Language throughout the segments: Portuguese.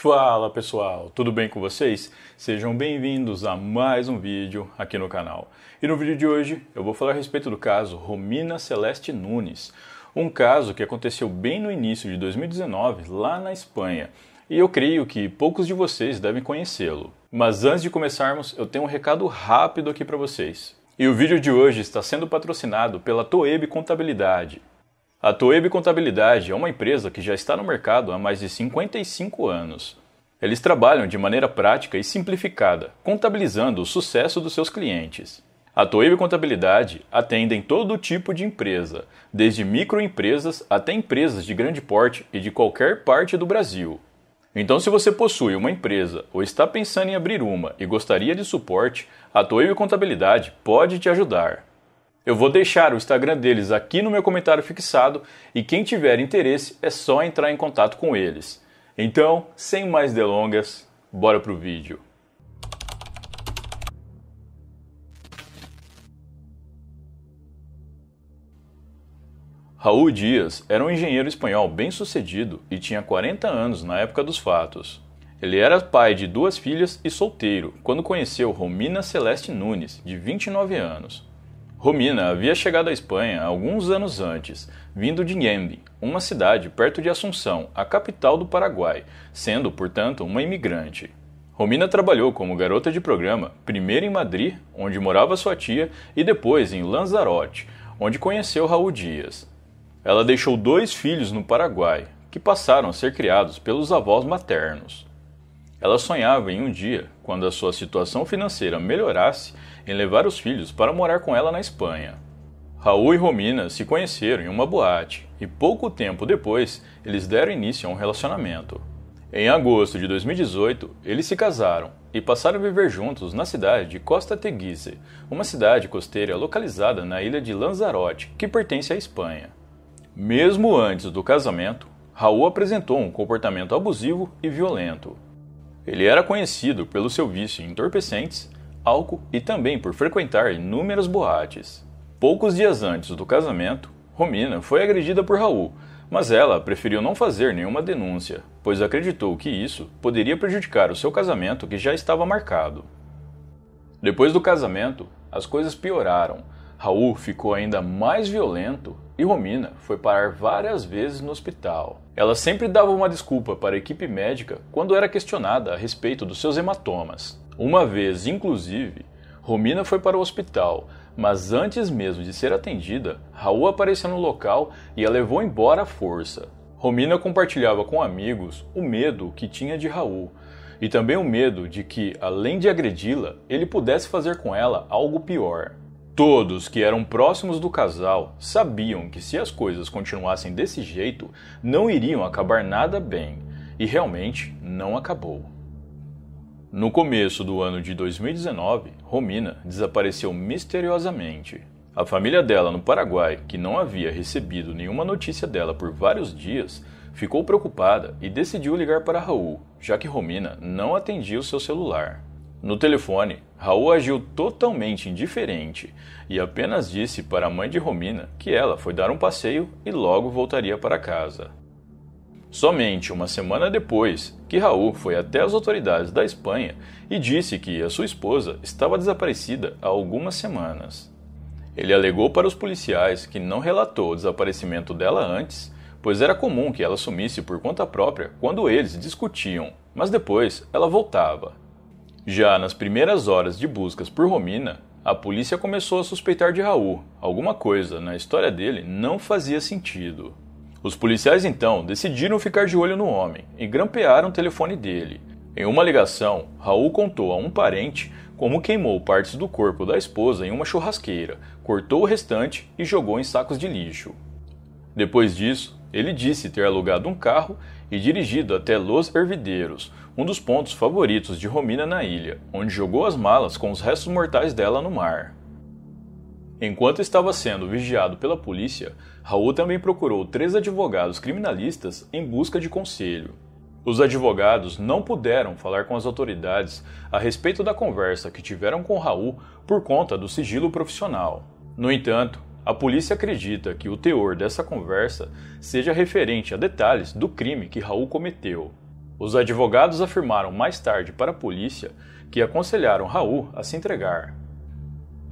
Fala pessoal, tudo bem com vocês? Sejam bem-vindos a mais um vídeo aqui no canal. E no vídeo de hoje eu vou falar a respeito do caso Romina Celeste Nunes, um caso que aconteceu bem no início de 2019 lá na Espanha e eu creio que poucos de vocês devem conhecê-lo. Mas antes de começarmos, eu tenho um recado rápido aqui para vocês. E o vídeo de hoje está sendo patrocinado pela Toeb Contabilidade. A Toeb Contabilidade é uma empresa que já está no mercado há mais de 55 anos. Eles trabalham de maneira prática e simplificada, contabilizando o sucesso dos seus clientes. A Toeb Contabilidade atende em todo tipo de empresa, desde microempresas até empresas de grande porte e de qualquer parte do Brasil. Então, se você possui uma empresa ou está pensando em abrir uma e gostaria de suporte, a Toeb Contabilidade pode te ajudar. Eu vou deixar o Instagram deles aqui no meu comentário fixado e quem tiver interesse é só entrar em contato com eles. Então, sem mais delongas, bora pro vídeo. Raul Dias era um engenheiro espanhol bem sucedido e tinha 40 anos na época dos fatos. Ele era pai de duas filhas e solteiro quando conheceu Romina Celeste Nunes, de 29 anos. Romina havia chegado à Espanha alguns anos antes, vindo de Ñemby, uma cidade perto de Assunção, a capital do Paraguai, sendo, portanto, uma imigrante. Romina trabalhou como garota de programa, primeiro em Madrid, onde morava sua tia, e depois em Lanzarote, onde conheceu Raul Dias. Ela deixou dois filhos no Paraguai, que passaram a ser criados pelos avós maternos. Ela sonhava em um dia, quando a sua situação financeira melhorasse, em levar os filhos para morar com ela na Espanha. Raul e Romina se conheceram em uma boate e pouco tempo depois eles deram início a um relacionamento. Em agosto de 2018, eles se casaram e passaram a viver juntos na cidade de Costa Teguise, uma cidade costeira localizada na ilha de Lanzarote, que pertence à Espanha. Mesmo antes do casamento, Raul apresentou um comportamento abusivo e violento. Ele era conhecido pelo seu vício em entorpecentes, álcool e também por frequentar inúmeras boates. Poucos dias antes do casamento, Romina foi agredida por Raul, mas ela preferiu não fazer nenhuma denúncia, pois acreditou que isso poderia prejudicar o seu casamento que já estava marcado. Depois do casamento, as coisas pioraram Raul ficou ainda mais violento e Romina foi parar várias vezes no hospital. Ela sempre dava uma desculpa para a equipe médica quando era questionada a respeito dos seus hematomas. Uma vez, inclusive, Romina foi para o hospital, mas antes mesmo de ser atendida, Raul apareceu no local e a levou embora à força. Romina compartilhava com amigos o medo que tinha de Raul e também o medo de que, além de agredi-la, ele pudesse fazer com ela algo pior. Todos que eram próximos do casal sabiam que se as coisas continuassem desse jeito, não iriam acabar nada bem, e realmente não acabou. No começo do ano de 2019, Romina desapareceu misteriosamente. A família dela no Paraguai, que não havia recebido nenhuma notícia dela por vários dias, ficou preocupada e decidiu ligar para Raul, já que Romina não atendia o seu celular. No telefone, Raul agiu totalmente indiferente e apenas disse para a mãe de Romina que ela foi dar um passeio e logo voltaria para casa. Somente uma semana depois que Raul foi até as autoridades da Espanha e disse que a sua esposa estava desaparecida há algumas semanas. Ele alegou para os policiais que não relatou o desaparecimento dela antes, pois era comum que ela sumisse por conta própria quando eles discutiam, mas depois ela voltava. Já nas primeiras horas de buscas por Romina, a polícia começou a suspeitar de Raul. Alguma coisa na história dele não fazia sentido. Os policiais então decidiram ficar de olho no homem e grampearam o telefone dele. Em uma ligação, Raul contou a um parente como queimou partes do corpo da esposa em uma churrasqueira, cortou o restante e jogou em sacos de lixo. Depois disso, ele disse ter alugado um carro e dirigido até Los Hervideiros, um dos pontos favoritos de Romina na ilha, onde jogou as malas com os restos mortais dela no mar. Enquanto estava sendo vigiado pela polícia, Raul também procurou três advogados criminalistas em busca de conselho. Os advogados não puderam falar com as autoridades a respeito da conversa que tiveram com Raul por conta do sigilo profissional. No entanto, a polícia acredita que o teor dessa conversa seja referente a detalhes do crime que Raul cometeu. Os advogados afirmaram mais tarde para a polícia que aconselharam Raul a se entregar.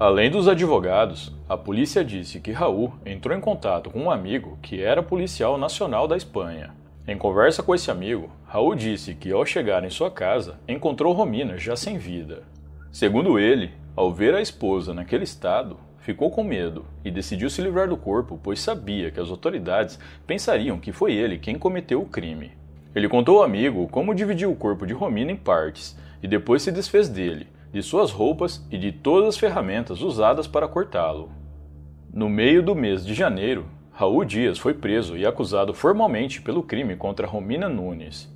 Além dos advogados, a polícia disse que Raul entrou em contato com um amigo que era policial nacional da Espanha. Em conversa com esse amigo, Raul disse que ao chegar em sua casa encontrou Romina já sem vida. Segundo ele, ao ver a esposa naquele estado, ficou com medo e decidiu se livrar do corpo, pois sabia que as autoridades pensariam que foi ele quem cometeu o crime. Ele contou ao amigo como dividiu o corpo de Romina em partes e depois se desfez dele, de suas roupas e de todas as ferramentas usadas para cortá-lo. No meio do mês de janeiro, Raul Dias foi preso e acusado formalmente pelo crime contra Romina Nunes.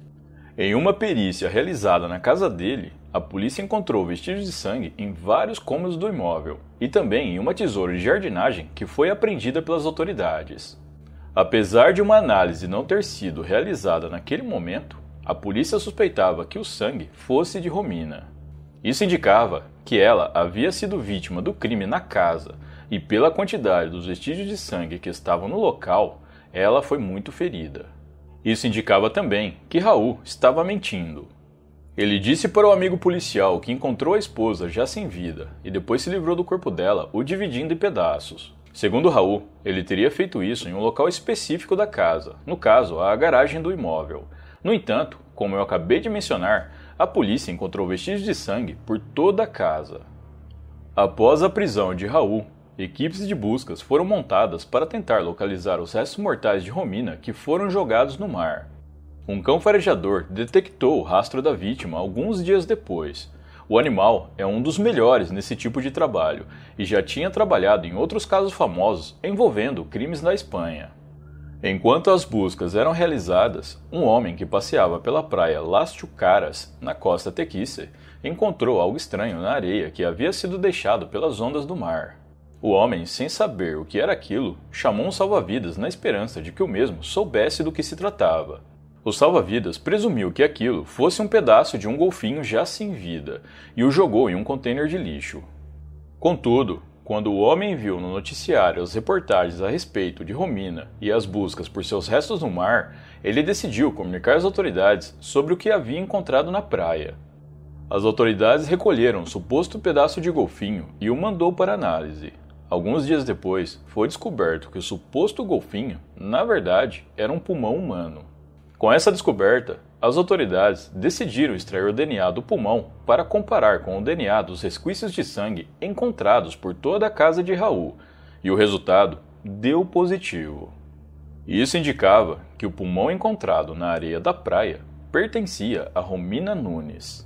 Em uma perícia realizada na casa dele, a polícia encontrou vestígios de sangue em vários cômodos do imóvel e também em uma tesoura de jardinagem que foi apreendida pelas autoridades. Apesar de uma análise não ter sido realizada naquele momento, a polícia suspeitava que o sangue fosse de Romina. Isso indicava que ela havia sido vítima do crime na casa e, pela quantidade dos vestígios de sangue que estavam no local, ela foi muito ferida. Isso indicava também que Raul estava mentindo. Ele disse para o amigo policial que encontrou a esposa já sem vida e depois se livrou do corpo dela, o dividindo em pedaços. Segundo Raul, ele teria feito isso em um local específico da casa, no caso, a garagem do imóvel. No entanto, como eu acabei de mencionar, a polícia encontrou vestígios de sangue por toda a casa. Após a prisão de Raul, equipes de buscas foram montadas para tentar localizar os restos mortais de Romina que foram jogados no mar. Um cão farejador detectou o rastro da vítima alguns dias depois. O animal é um dos melhores nesse tipo de trabalho e já tinha trabalhado em outros casos famosos envolvendo crimes na Espanha. Enquanto as buscas eram realizadas, um homem que passeava pela praia Las Chucaras, na costa tequice, encontrou algo estranho na areia que havia sido deixado pelas ondas do mar. O homem, sem saber o que era aquilo, chamou um salva-vidas na esperança de que o mesmo soubesse do que se tratava. O salva-vidas presumiu que aquilo fosse um pedaço de um golfinho já sem vida e o jogou em um contêiner de lixo. Contudo, quando o homem viu no noticiário as reportagens a respeito de Romina e as buscas por seus restos no mar, ele decidiu comunicar às autoridades sobre o que havia encontrado na praia. As autoridades recolheram o suposto pedaço de golfinho e o mandou para análise. Alguns dias depois, foi descoberto que o suposto golfinho, na verdade, era um pulmão humano. Com essa descoberta, as autoridades decidiram extrair o DNA do pulmão para comparar com o DNA dos resquícios de sangue encontrados por toda a casa de Raul, e o resultado deu positivo. Isso indicava que o pulmão encontrado na areia da praia pertencia a Romina Nunes.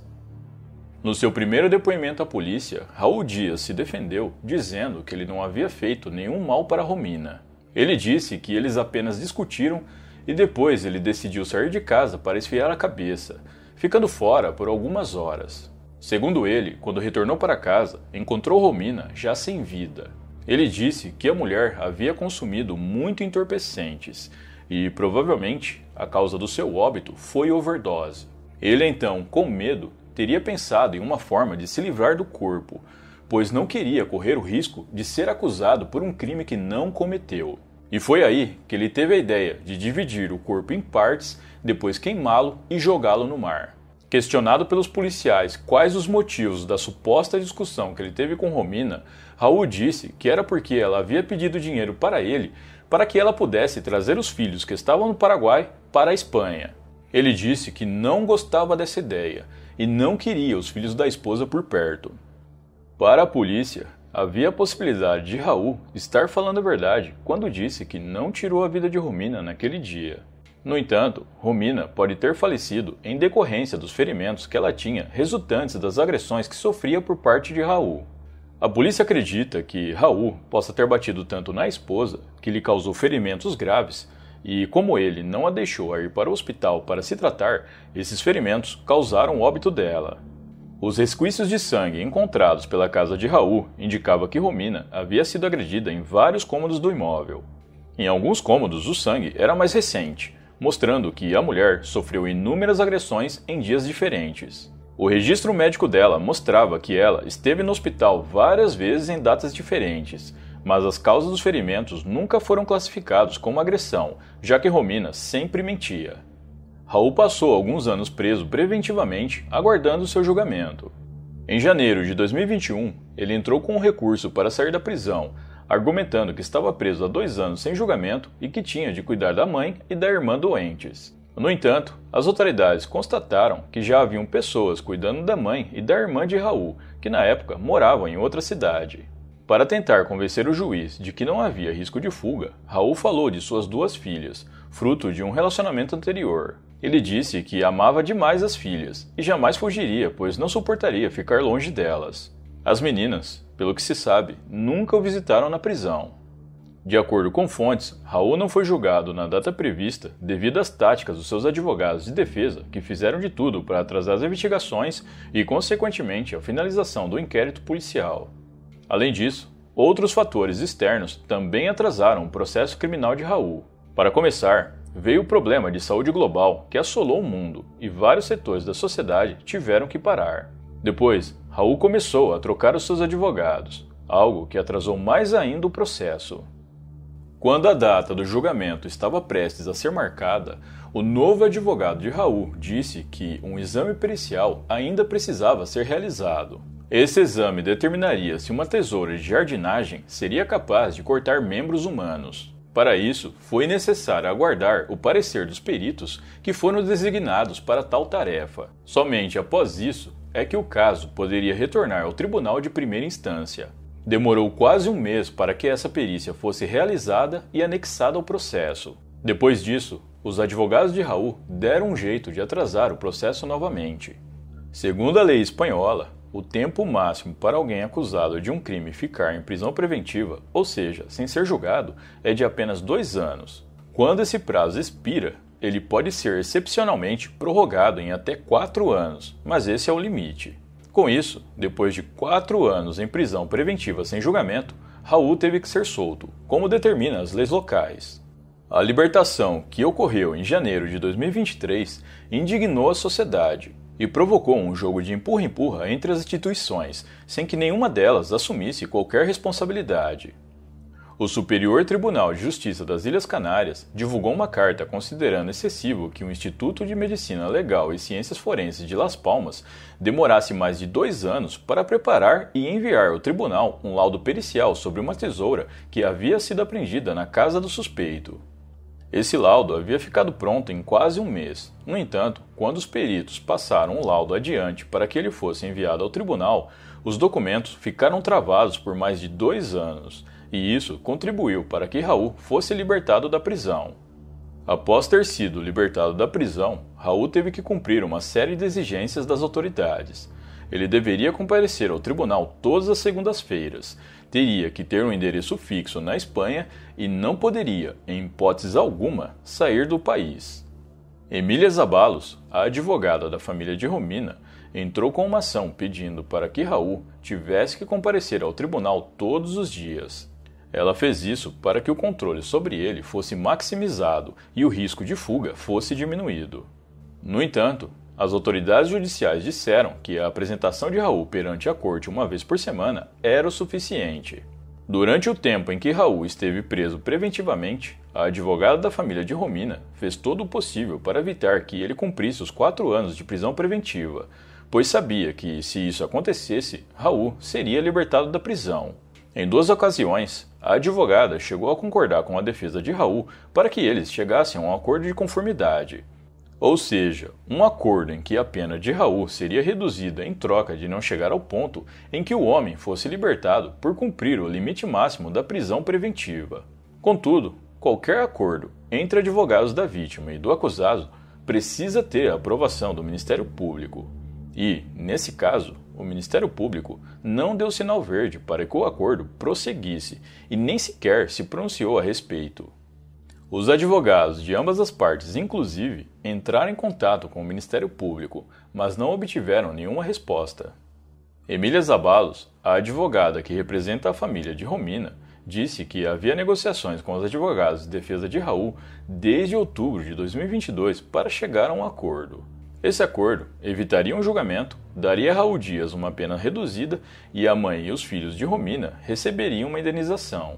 No seu primeiro depoimento à polícia, Raul Dias se defendeu, dizendo que ele não havia feito nenhum mal para Romina. Ele disse que eles apenas discutiram e depois ele decidiu sair de casa para esfriar a cabeça, ficando fora por algumas horas. Segundo ele, quando retornou para casa, encontrou Romina já sem vida. Ele disse que a mulher havia consumido muito entorpecentes e provavelmente a causa do seu óbito foi overdose. Ele então, com medo, teria pensado em uma forma de se livrar do corpo, pois não queria correr o risco de ser acusado por um crime que não cometeu. E foi aí que ele teve a ideia de dividir o corpo em partes, depois queimá-lo e jogá-lo no mar. Questionado pelos policiais quais os motivos da suposta discussão que ele teve com Romina, Raul disse que era porque ela havia pedido dinheiro para ele para que ela pudesse trazer os filhos que estavam no Paraguai para a Espanha. Ele disse que não gostava dessa ideia e não queria os filhos da esposa por perto. Para a polícia, Havia a possibilidade de Raul estar falando a verdade quando disse que não tirou a vida de Romina naquele dia. No entanto, Romina pode ter falecido em decorrência dos ferimentos que ela tinha resultantes das agressões que sofria por parte de Raul. A polícia acredita que Raul possa ter batido tanto na esposa, que lhe causou ferimentos graves, e como ele não a deixou a ir para o hospital para se tratar, esses ferimentos causaram o óbito dela. Os resquícios de sangue encontrados pela casa de Raul indicavam que Romina havia sido agredida em vários cômodos do imóvel. Em alguns cômodos, o sangue era mais recente, mostrando que a mulher sofreu inúmeras agressões em dias diferentes. O registro médico dela mostrava que ela esteve no hospital várias vezes em datas diferentes, mas as causas dos ferimentos nunca foram classificados como agressão, já que Romina sempre mentia. Raul passou alguns anos preso preventivamente, aguardando seu julgamento. Em janeiro de 2021, ele entrou com um recurso para sair da prisão, argumentando que estava preso há dois anos sem julgamento e que tinha de cuidar da mãe e da irmã doentes. No entanto, as autoridades constataram que já haviam pessoas cuidando da mãe e da irmã de Raul, que na época moravam em outra cidade. Para tentar convencer o juiz de que não havia risco de fuga, Raul falou de suas duas filhas, fruto de um relacionamento anterior. Ele disse que amava demais as filhas e jamais fugiria, pois não suportaria ficar longe delas. As meninas, pelo que se sabe, nunca o visitaram na prisão. De acordo com fontes, Raul não foi julgado na data prevista devido às táticas dos seus advogados de defesa, que fizeram de tudo para atrasar as investigações e, consequentemente, a finalização do inquérito policial. Além disso, outros fatores externos também atrasaram o processo criminal de Raul. Para começar, veio o problema de saúde global que assolou o mundo e vários setores da sociedade tiveram que parar. Depois, Raul começou a trocar os seus advogados, algo que atrasou mais ainda o processo. Quando a data do julgamento estava prestes a ser marcada, o novo advogado de Raul disse que um exame pericial ainda precisava ser realizado. Esse exame determinaria se uma tesoura de jardinagem seria capaz de cortar membros humanos. Para isso, foi necessário aguardar o parecer dos peritos que foram designados para tal tarefa. Somente após isso é que o caso poderia retornar ao tribunal de primeira instância. Demorou quase um mês para que essa perícia fosse realizada e anexada ao processo. Depois disso, os advogados de Raul deram um jeito de atrasar o processo novamente. Segundo a lei espanhola, o tempo máximo para alguém acusado de um crime ficar em prisão preventiva, ou seja, sem ser julgado, é de apenas dois anos. Quando esse prazo expira, ele pode ser excepcionalmente prorrogado em até quatro anos, mas esse é o limite. Com isso, depois de quatro anos em prisão preventiva sem julgamento, Raul teve que ser solto, como determina as leis locais. A libertação, que ocorreu em janeiro de 2023, indignou a sociedade, e provocou um jogo de empurra-empurra entre as instituições, sem que nenhuma delas assumisse qualquer responsabilidade. O Superior Tribunal de Justiça das Ilhas Canárias divulgou uma carta considerando excessivo que o Instituto de Medicina Legal e Ciências Forenses de Las Palmas demorasse mais de dois anos para preparar e enviar ao tribunal um laudo pericial sobre uma tesoura que havia sido apreendida na casa do suspeito. Esse laudo havia ficado pronto em quase um mês. No entanto, quando os peritos passaram o laudo adiante para que ele fosse enviado ao tribunal, os documentos ficaram travados por mais de dois anos, e isso contribuiu para que Raul fosse libertado da prisão. Após ter sido libertado da prisão, Raul teve que cumprir uma série de exigências das autoridades. Ele deveria comparecer ao tribunal todas as segundas-feiras teria que ter um endereço fixo na Espanha e não poderia, em hipótese alguma, sair do país. Emília Zabalos, a advogada da família de Romina, entrou com uma ação pedindo para que Raul tivesse que comparecer ao tribunal todos os dias. Ela fez isso para que o controle sobre ele fosse maximizado e o risco de fuga fosse diminuído. No entanto, as autoridades judiciais disseram que a apresentação de Raul perante a corte uma vez por semana era o suficiente. Durante o tempo em que Raul esteve preso preventivamente, a advogada da família de Romina fez todo o possível para evitar que ele cumprisse os quatro anos de prisão preventiva, pois sabia que, se isso acontecesse, Raul seria libertado da prisão. Em duas ocasiões, a advogada chegou a concordar com a defesa de Raul para que eles chegassem a um acordo de conformidade. Ou seja, um acordo em que a pena de Raul seria reduzida em troca de não chegar ao ponto em que o homem fosse libertado por cumprir o limite máximo da prisão preventiva. Contudo, qualquer acordo entre advogados da vítima e do acusado precisa ter a aprovação do Ministério Público. E, nesse caso, o Ministério Público não deu sinal verde para que o acordo prosseguisse e nem sequer se pronunciou a respeito. Os advogados de ambas as partes, inclusive, entraram em contato com o Ministério Público, mas não obtiveram nenhuma resposta. Emília Zabalos, a advogada que representa a família de Romina, disse que havia negociações com os advogados de defesa de Raul desde outubro de 2022 para chegar a um acordo. Esse acordo evitaria um julgamento, daria a Raul Dias uma pena reduzida e a mãe e os filhos de Romina receberiam uma indenização.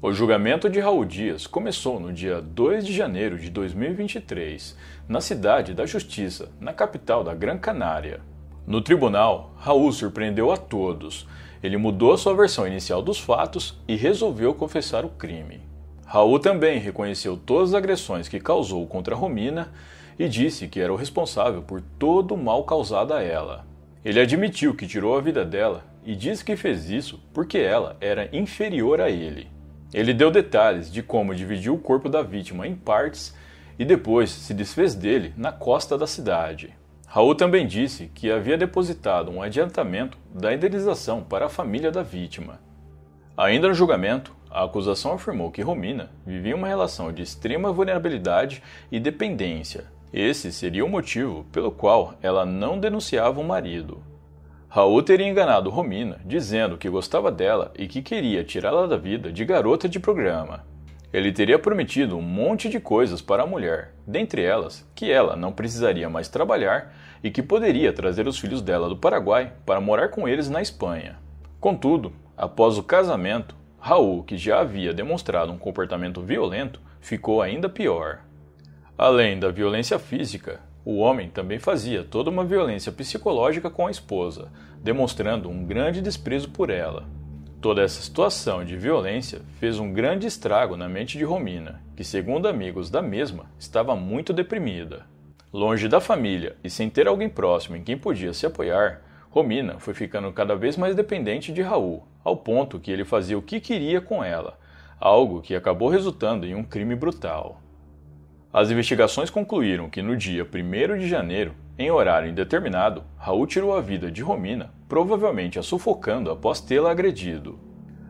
O julgamento de Raul Dias começou no dia 2 de janeiro de 2023, na cidade da Justiça, na capital da Gran Canária. No tribunal, Raul surpreendeu a todos. Ele mudou sua versão inicial dos fatos e resolveu confessar o crime. Raul também reconheceu todas as agressões que causou contra Romina e disse que era o responsável por todo o mal causado a ela. Ele admitiu que tirou a vida dela e disse que fez isso porque ela era inferior a ele. Ele deu detalhes de como dividiu o corpo da vítima em partes e depois se desfez dele na costa da cidade. Raul também disse que havia depositado um adiantamento da indenização para a família da vítima. Ainda no julgamento, a acusação afirmou que Romina vivia uma relação de extrema vulnerabilidade e dependência. Esse seria o motivo pelo qual ela não denunciava o marido. Raul teria enganado Romina, dizendo que gostava dela e que queria tirá-la da vida de garota de programa. Ele teria prometido um monte de coisas para a mulher, dentre elas que ela não precisaria mais trabalhar e que poderia trazer os filhos dela do Paraguai para morar com eles na Espanha. Contudo, após o casamento, Raul, que já havia demonstrado um comportamento violento, ficou ainda pior. Além da violência física, o homem também fazia toda uma violência psicológica com a esposa, demonstrando um grande desprezo por ela. Toda essa situação de violência fez um grande estrago na mente de Romina, que, segundo amigos da mesma, estava muito deprimida. Longe da família e sem ter alguém próximo em quem podia se apoiar, Romina foi ficando cada vez mais dependente de Raul, ao ponto que ele fazia o que queria com ela, algo que acabou resultando em um crime brutal. As investigações concluíram que no dia 1 de janeiro, em horário indeterminado, Raul tirou a vida de Romina, provavelmente a sufocando após tê-la agredido.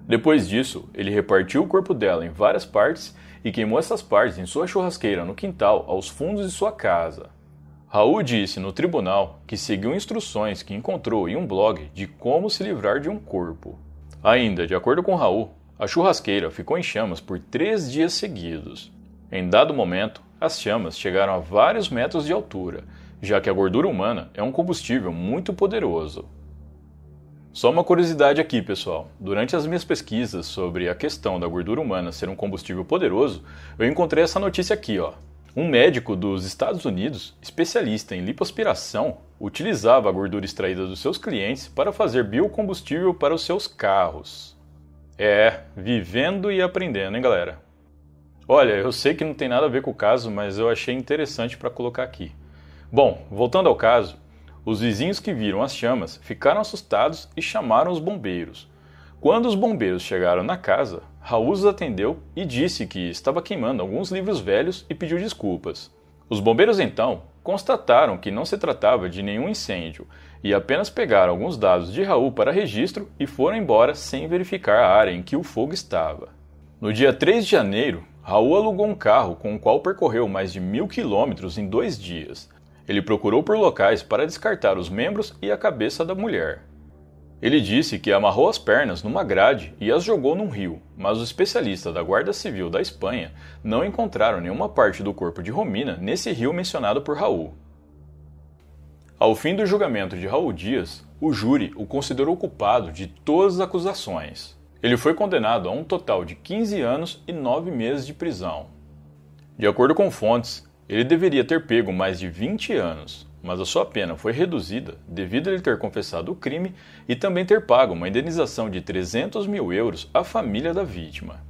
Depois disso, ele repartiu o corpo dela em várias partes e queimou essas partes em sua churrasqueira no quintal aos fundos de sua casa. Raul disse no tribunal que seguiu instruções que encontrou em um blog de como se livrar de um corpo. Ainda, de acordo com Raul, a churrasqueira ficou em chamas por três dias seguidos. Em dado momento, as chamas chegaram a vários metros de altura, já que a gordura humana é um combustível muito poderoso. Só uma curiosidade aqui, pessoal. Durante as minhas pesquisas sobre a questão da gordura humana ser um combustível poderoso, eu encontrei essa notícia aqui, ó. Um médico dos Estados Unidos, especialista em lipoaspiração, utilizava a gordura extraída dos seus clientes para fazer biocombustível para os seus carros. É, vivendo e aprendendo, hein, galera? Olha, eu sei que não tem nada a ver com o caso, mas eu achei interessante para colocar aqui. Bom, voltando ao caso, os vizinhos que viram as chamas ficaram assustados e chamaram os bombeiros. Quando os bombeiros chegaram na casa, Raul os atendeu e disse que estava queimando alguns livros velhos e pediu desculpas. Os bombeiros então constataram que não se tratava de nenhum incêndio e apenas pegaram alguns dados de Raul para registro e foram embora sem verificar a área em que o fogo estava. No dia 3 de janeiro, Raul alugou um carro com o qual percorreu mais de mil quilômetros em dois dias. Ele procurou por locais para descartar os membros e a cabeça da mulher. Ele disse que amarrou as pernas numa grade e as jogou num rio, mas os especialistas da Guarda Civil da Espanha não encontraram nenhuma parte do corpo de Romina nesse rio mencionado por Raul. Ao fim do julgamento de Raul Dias, o júri o considerou culpado de todas as acusações. Ele foi condenado a um total de 15 anos e 9 meses de prisão. De acordo com fontes, ele deveria ter pego mais de 20 anos, mas a sua pena foi reduzida devido a ele ter confessado o crime e também ter pago uma indenização de 300 mil euros à família da vítima.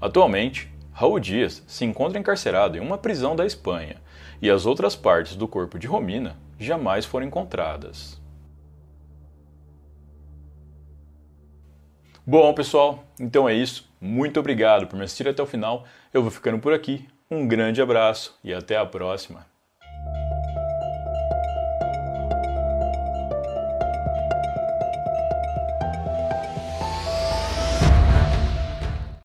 Atualmente, Raul Dias se encontra encarcerado em uma prisão da Espanha e as outras partes do corpo de Romina jamais foram encontradas. Bom, pessoal, então é isso. Muito obrigado por me assistir até o final. Eu vou ficando por aqui. Um grande abraço e até a próxima.